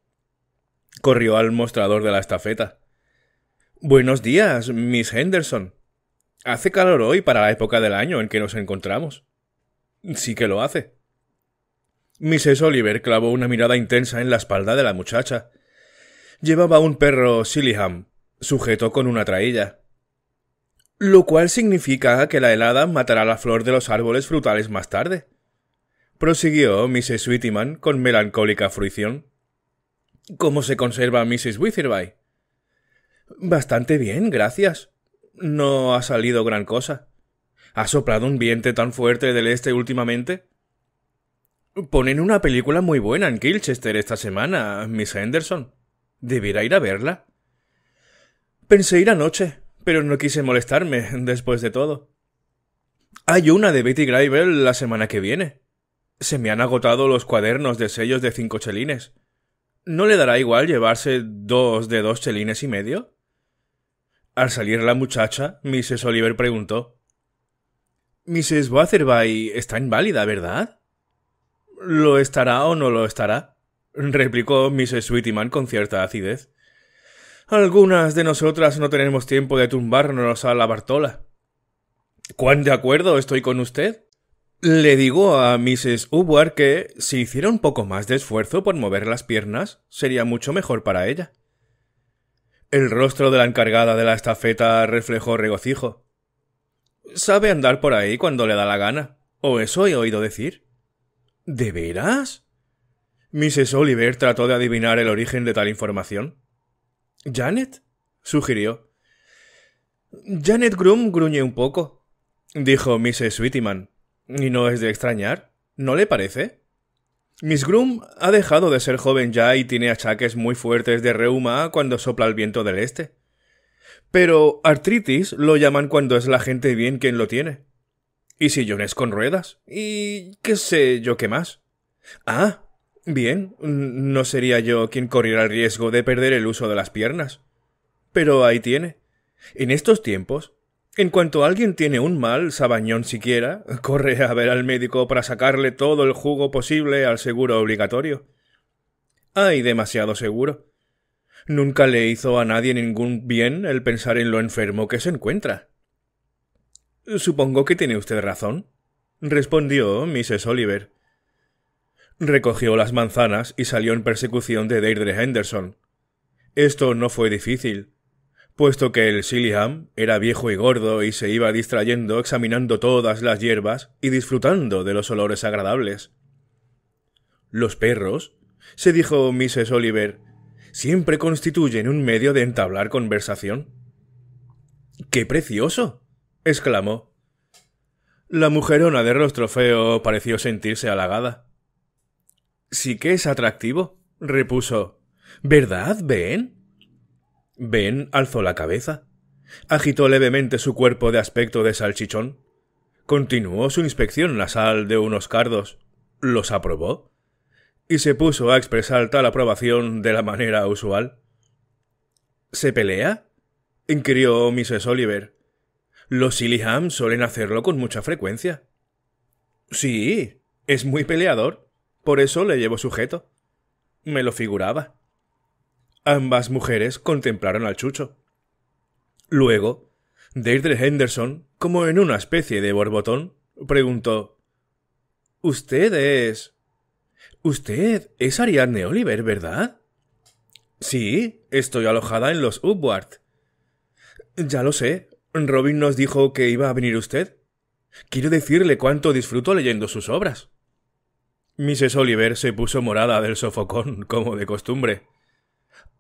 Corrió al mostrador de la estafeta. Buenos días, Miss Henderson. Hace calor hoy para la época del año en que nos encontramos. Sí que lo hace. Mrs. Oliver clavó una mirada intensa en la espalda de la muchacha. Llevaba un perro Sillyham, sujeto con una trailla. Lo cual significa que la helada matará la flor de los árboles frutales más tarde. Prosiguió Mrs. Sweetiman con melancólica fruición. ¿Cómo se conserva Mrs. Witherby? Bastante bien, gracias. No ha salido gran cosa. ¿Ha soplado un viento tan fuerte del este últimamente? Ponen una película muy buena en Kilchester esta semana, Miss Henderson. ¿Debiera ir a verla? Pensé ir anoche, pero no quise molestarme, después de todo. Hay una de Betty Grable la semana que viene. Se me han agotado los cuadernos de sellos de cinco chelines. ¿No le dará igual llevarse dos de dos chelines y medio? Al salir la muchacha, Mrs. Oliver preguntó. Mrs. Watherby está inválida, ¿verdad? ¿Lo estará o no lo estará? replicó Mrs. Sweetyman con cierta acidez. Algunas de nosotras no tenemos tiempo de tumbarnos a la Bartola. ¿Cuán de acuerdo estoy con usted? Le digo a Mrs. Hubbard que, si hiciera un poco más de esfuerzo por mover las piernas, sería mucho mejor para ella. El rostro de la encargada de la estafeta reflejó regocijo. Sabe andar por ahí cuando le da la gana, o eso he oído decir. ¿De veras? Mrs. Oliver trató de adivinar el origen de tal información. ¿Janet? sugirió. Janet Groom gruñe un poco, dijo Mrs. Whitman Y no es de extrañar, ¿no le parece? Miss Groom ha dejado de ser joven ya y tiene achaques muy fuertes de reuma cuando sopla el viento del este. Pero artritis lo llaman cuando es la gente bien quien lo tiene y sillones con ruedas, y qué sé yo qué más. Ah, bien, no sería yo quien corriera el riesgo de perder el uso de las piernas. Pero ahí tiene. En estos tiempos, en cuanto alguien tiene un mal, sabañón siquiera, *laughs* corre a ver al médico para sacarle todo el jugo posible al seguro obligatorio. Hay demasiado seguro. Nunca le hizo a nadie ningún bien el pensar en lo enfermo que se encuentra. Supongo que tiene usted razón, respondió Mrs. Oliver. Recogió las manzanas y salió en persecución de Deirdre Henderson. Esto no fue difícil, puesto que el Silliam era viejo y gordo y se iba distrayendo examinando todas las hierbas y disfrutando de los olores agradables. Los perros, se dijo Mrs. Oliver, siempre constituyen un medio de entablar conversación. ¡Qué precioso! exclamó. La mujerona de rostro feo pareció sentirse halagada. Sí que es atractivo, repuso. ¿Verdad, Ben? Ben alzó la cabeza. Agitó levemente su cuerpo de aspecto de salchichón. Continuó su inspección nasal de unos cardos. ¿Los aprobó? Y se puso a expresar tal aprobación de la manera usual. ¿Se pelea? inquirió Mrs. Oliver. Los Sillyham suelen hacerlo con mucha frecuencia. Sí, es muy peleador. Por eso le llevo sujeto. Me lo figuraba. Ambas mujeres contemplaron al chucho. Luego, Deirdre Henderson, como en una especie de borbotón, preguntó Usted es. Usted es Ariadne Oliver, ¿verdad? Sí, estoy alojada en los Upward. Ya lo sé, Robin nos dijo que iba a venir usted. Quiero decirle cuánto disfruto leyendo sus obras. Mrs. Oliver se puso morada del sofocón, como de costumbre.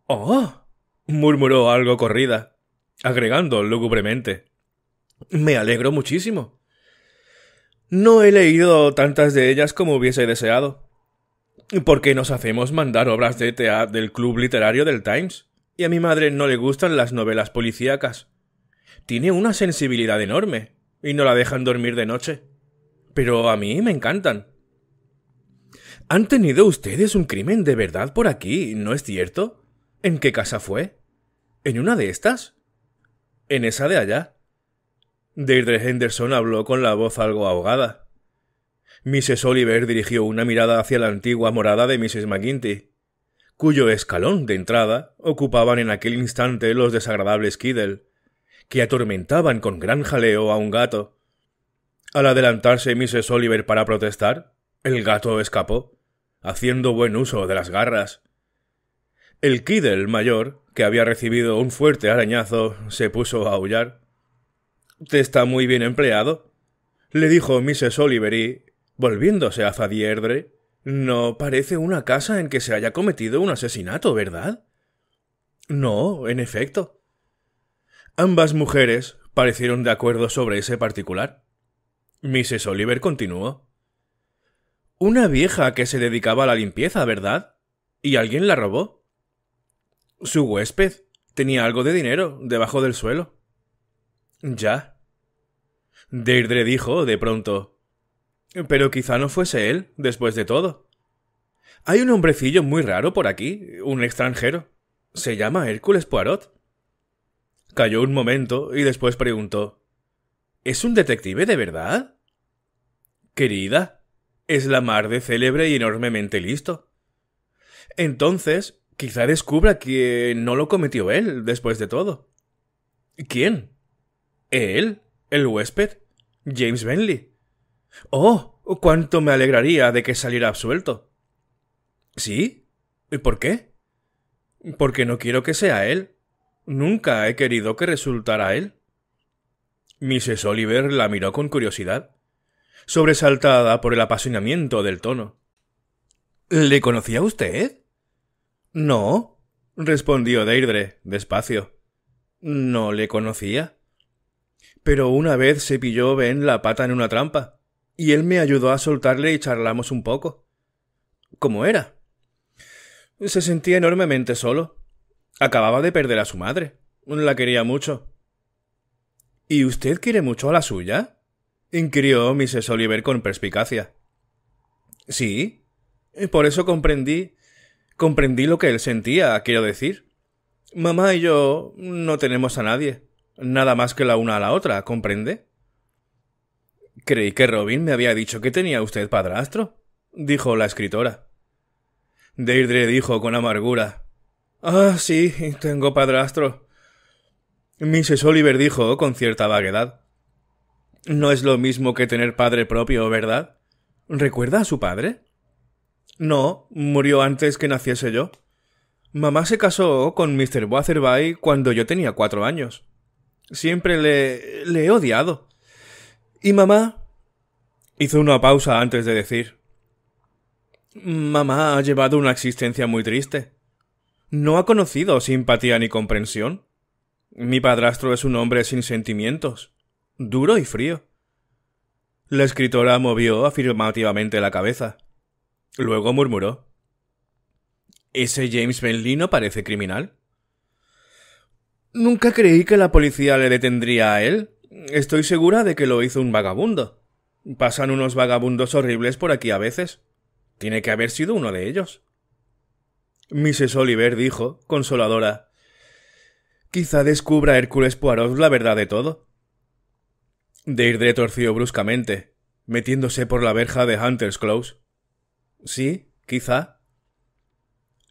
Oh. murmuró algo corrida, agregando lúgubremente. Me alegro muchísimo. No he leído tantas de ellas como hubiese deseado. ¿Por qué nos hacemos mandar obras de teat del Club Literario del Times? Y a mi madre no le gustan las novelas policíacas tiene una sensibilidad enorme y no la dejan dormir de noche. Pero a mí me encantan. ¿Han tenido ustedes un crimen de verdad por aquí, no es cierto? ¿En qué casa fue? ¿En una de estas? ¿En esa de allá? Deirdre Henderson habló con la voz algo ahogada. Mrs. Oliver dirigió una mirada hacia la antigua morada de Mrs. McGinty, cuyo escalón de entrada ocupaban en aquel instante los desagradables Kiddle, que atormentaban con gran jaleo a un gato. Al adelantarse Mrs. Oliver para protestar, el gato escapó, haciendo buen uso de las garras. El kiddel mayor, que había recibido un fuerte arañazo, se puso a aullar. ¿Te está muy bien empleado? le dijo Mrs. Oliver y, volviéndose a Zadierdre, no parece una casa en que se haya cometido un asesinato, ¿verdad? No, en efecto, Ambas mujeres parecieron de acuerdo sobre ese particular. Mrs. Oliver continuó. Una vieja que se dedicaba a la limpieza, ¿verdad? ¿Y alguien la robó? Su huésped tenía algo de dinero debajo del suelo. Ya. Deirdre dijo de pronto. Pero quizá no fuese él, después de todo. Hay un hombrecillo muy raro por aquí, un extranjero. Se llama Hércules Poirot. Cayó un momento y después preguntó ¿Es un detective de verdad? Querida, es la mar de célebre y enormemente listo. Entonces, quizá descubra que no lo cometió él, después de todo. ¿Quién? ¿Él? ¿El huésped? ¿James Bentley? Oh, cuánto me alegraría de que saliera absuelto. ¿Sí? ¿Y por qué? Porque no quiero que sea él. Nunca he querido que resultara él. Mrs. Oliver la miró con curiosidad, sobresaltada por el apasionamiento del tono. ¿Le conocía usted? No, respondió Deirdre, despacio. No le conocía. Pero una vez se pilló Ben la pata en una trampa, y él me ayudó a soltarle y charlamos un poco. ¿Cómo era? Se sentía enormemente solo, Acababa de perder a su madre. La quería mucho. ¿Y usted quiere mucho a la suya? inquirió Mrs. Oliver con perspicacia. Sí. Por eso comprendí. comprendí lo que él sentía, quiero decir. Mamá y yo no tenemos a nadie. Nada más que la una a la otra, ¿comprende? Creí que Robin me había dicho que tenía usted padrastro, dijo la escritora. Deirdre dijo con amargura Ah, sí, tengo padrastro. Mrs. Oliver dijo con cierta vaguedad. No es lo mismo que tener padre propio, ¿verdad? ¿Recuerda a su padre? No, murió antes que naciese yo. Mamá se casó con Mr. Watherby cuando yo tenía cuatro años. Siempre le. le he odiado. Y mamá. hizo una pausa antes de decir. Mamá ha llevado una existencia muy triste no ha conocido simpatía ni comprensión. Mi padrastro es un hombre sin sentimientos, duro y frío. La escritora movió afirmativamente la cabeza. Luego murmuró. Ese James Bentley no parece criminal. Nunca creí que la policía le detendría a él. Estoy segura de que lo hizo un vagabundo. Pasan unos vagabundos horribles por aquí a veces. Tiene que haber sido uno de ellos. Mrs. Oliver dijo, consoladora. Quizá descubra Hércules Poirot la verdad de todo. Deirdre torció bruscamente, metiéndose por la verja de Hunter's Close. Sí, quizá.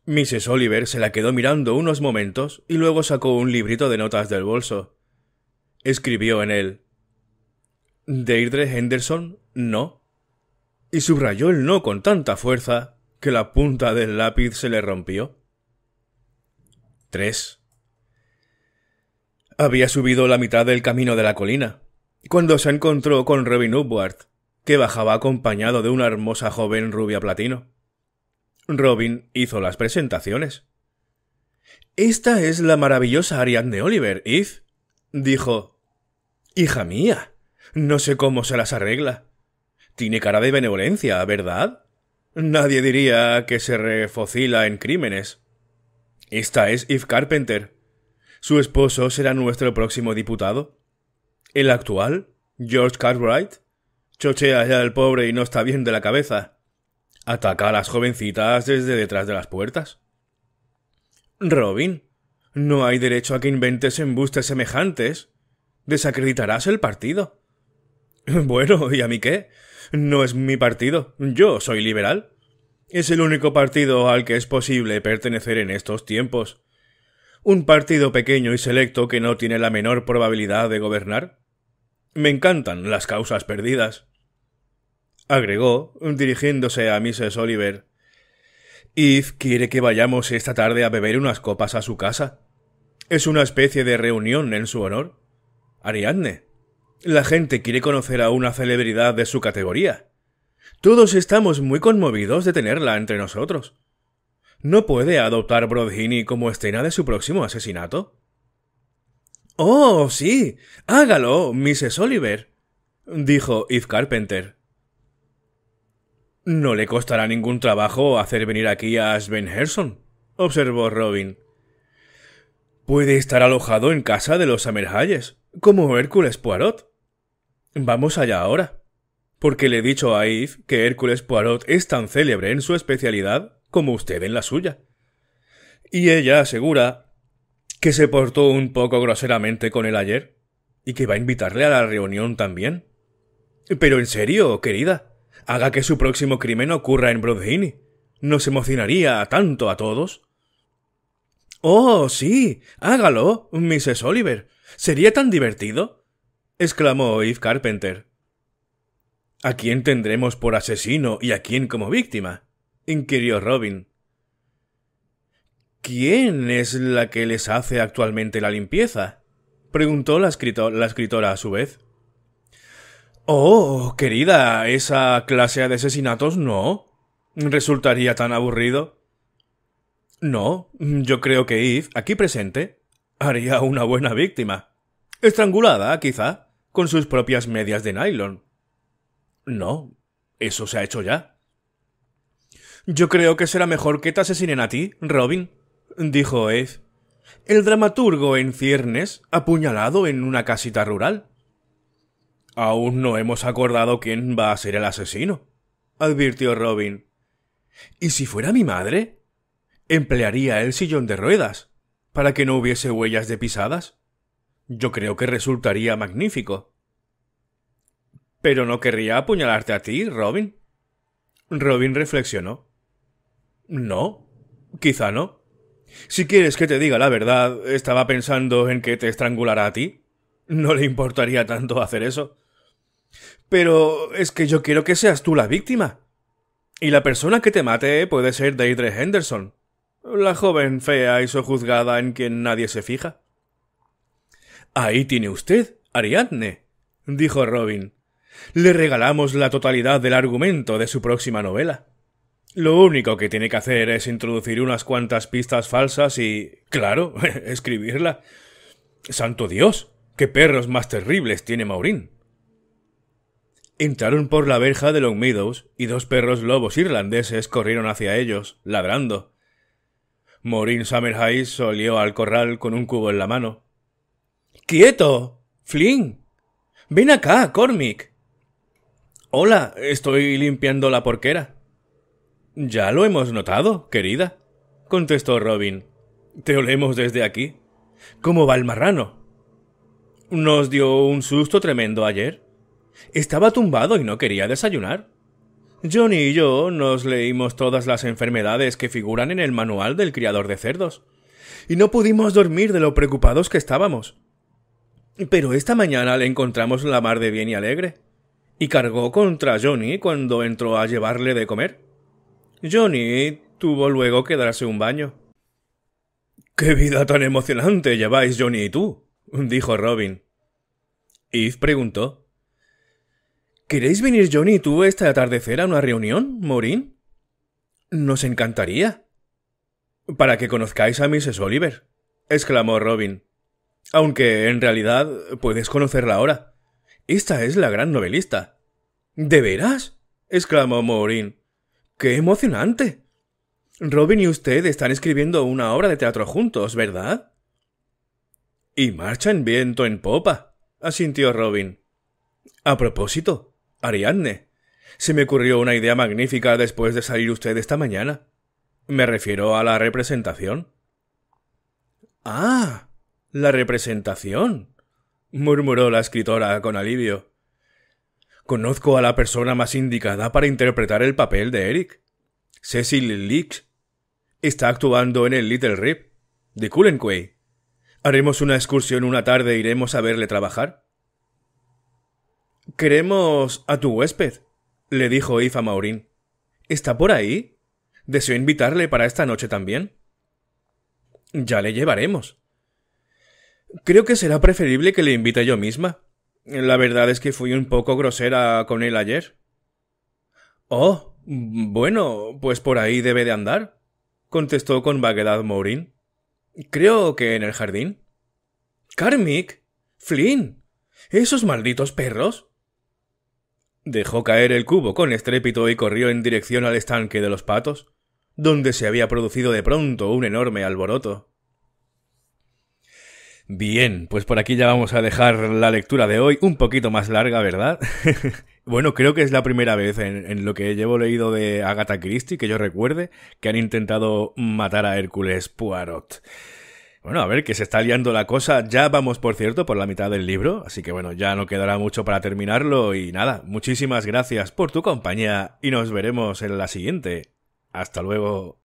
Mrs. Oliver se la quedó mirando unos momentos y luego sacó un librito de notas del bolso. Escribió en él: Deirdre Henderson, no. Y subrayó el no con tanta fuerza que la punta del lápiz se le rompió. 3. Había subido la mitad del camino de la colina, cuando se encontró con Robin Upward, que bajaba acompañado de una hermosa joven rubia platino. Robin hizo las presentaciones. Esta es la maravillosa Ariadne Oliver, Eve. dijo. Hija mía, no sé cómo se las arregla. Tiene cara de benevolencia, ¿verdad? Nadie diría que se refocila en crímenes. Esta es Eve Carpenter. Su esposo será nuestro próximo diputado. El actual, George Cartwright, chochea ya el pobre y no está bien de la cabeza. Ataca a las jovencitas desde detrás de las puertas. Robin, no hay derecho a que inventes embustes semejantes. Desacreditarás el partido. *laughs* Bueno, ¿y a mí qué? no es mi partido. Yo soy liberal. Es el único partido al que es posible pertenecer en estos tiempos. Un partido pequeño y selecto que no tiene la menor probabilidad de gobernar. Me encantan las causas perdidas. Agregó, dirigiéndose a Mrs. Oliver. if quiere que vayamos esta tarde a beber unas copas a su casa. Es una especie de reunión en su honor. Ariadne, la gente quiere conocer a una celebridad de su categoría. Todos estamos muy conmovidos de tenerla entre nosotros. ¿No puede adoptar Brodhini como escena de su próximo asesinato? Oh, sí. Hágalo, Mrs. Oliver. dijo Eve Carpenter. No le costará ningún trabajo hacer venir aquí a Sven Herson, observó Robin. Puede estar alojado en casa de los Amerhalles, como Hércules Poirot. Vamos allá ahora. Porque le he dicho a Eve que Hércules Poirot es tan célebre en su especialidad como usted en la suya. Y ella asegura que se portó un poco groseramente con él ayer y que va a invitarle a la reunión también. Pero en serio, querida, haga que su próximo crimen ocurra en Brodhini. Nos emocionaría tanto a todos. Oh, sí, hágalo, Mrs. Oliver. Sería tan divertido exclamó Eve Carpenter. ¿A quién tendremos por asesino y a quién como víctima? inquirió Robin. ¿Quién es la que les hace actualmente la limpieza? preguntó la, la escritora a su vez. Oh, querida, esa clase de asesinatos no. Resultaría tan aburrido. No, yo creo que Eve, aquí presente, haría una buena víctima. Estrangulada, quizá con sus propias medias de nylon. No, eso se ha hecho ya. Yo creo que será mejor que te asesinen a ti, Robin, dijo Ed. El dramaturgo en ciernes, apuñalado en una casita rural. Aún no hemos acordado quién va a ser el asesino, advirtió Robin. ¿Y si fuera mi madre? Emplearía el sillón de ruedas, para que no hubiese huellas de pisadas. Yo creo que resultaría magnífico. Pero no querría apuñalarte a ti, Robin. Robin reflexionó. No, quizá no. Si quieres que te diga la verdad, estaba pensando en que te estrangulará a ti. No le importaría tanto hacer eso. Pero es que yo quiero que seas tú la víctima. Y la persona que te mate puede ser Deidre Henderson, la joven fea y sojuzgada en quien nadie se fija. Ahí tiene usted, Ariadne, dijo Robin. Le regalamos la totalidad del argumento de su próxima novela. Lo único que tiene que hacer es introducir unas cuantas pistas falsas y. claro, *laughs* escribirla. Santo Dios, qué perros más terribles tiene Maurín. Entraron por la verja de Long Meadows y dos perros lobos irlandeses corrieron hacia ellos, ladrando. Maureen Summerhide solió al corral con un cubo en la mano. ¡Quieto! Flynn. Ven acá, Cormick. Hola, estoy limpiando la porquera. Ya lo hemos notado, querida, contestó Robin. Te olemos desde aquí. ¿Cómo va el marrano? Nos dio un susto tremendo ayer. Estaba tumbado y no quería desayunar. Johnny y yo nos leímos todas las enfermedades que figuran en el manual del criador de cerdos. Y no pudimos dormir de lo preocupados que estábamos. Pero esta mañana le encontramos la mar de bien y alegre, y cargó contra Johnny cuando entró a llevarle de comer. Johnny tuvo luego que darse un baño. ¡Qué vida tan emocionante lleváis Johnny y tú! dijo Robin. Y preguntó. ¿Queréis venir Johnny y tú este atardecer a una reunión, Morín? Nos encantaría. Para que conozcáis a Mrs. Oliver, exclamó Robin. Aunque en realidad puedes conocerla ahora. Esta es la gran novelista. ¿De veras? exclamó Maureen. ¡Qué emocionante! Robin y usted están escribiendo una obra de teatro juntos, ¿verdad? Y marcha en viento en popa, asintió Robin. A propósito, Ariadne, se me ocurrió una idea magnífica después de salir usted esta mañana. Me refiero a la representación. Ah, la representación. murmuró la escritora con alivio. Conozco a la persona más indicada para interpretar el papel de Eric. Cecil Leach. Está actuando en el Little Rip, de Cullenquay. Haremos una excursión una tarde e iremos a verle trabajar. Queremos a tu huésped, le dijo Ifa Maurín. ¿Está por ahí? Deseo invitarle para esta noche también. Ya le llevaremos, Creo que será preferible que le invite yo misma. La verdad es que fui un poco grosera con él ayer. Oh, bueno, pues por ahí debe de andar, contestó con vaguedad Mourin. Creo que en el jardín. Carmick. Flynn. Esos malditos perros. Dejó caer el cubo con estrépito y corrió en dirección al estanque de los patos, donde se había producido de pronto un enorme alboroto. Bien, pues por aquí ya vamos a dejar la lectura de hoy, un poquito más larga, ¿verdad? *laughs* bueno, creo que es la primera vez en, lo que llevo leído de Agatha Christie, que yo recuerde, que han intentado matar a Hércules Poirot. Bueno, a ver, que se está liando la cosa. Ya vamos, por cierto, por la mitad del libro, así que bueno, ya no quedará mucho para terminarlo y nada, muchísimas gracias por tu compañía y nos veremos en la siguiente. Hasta luego.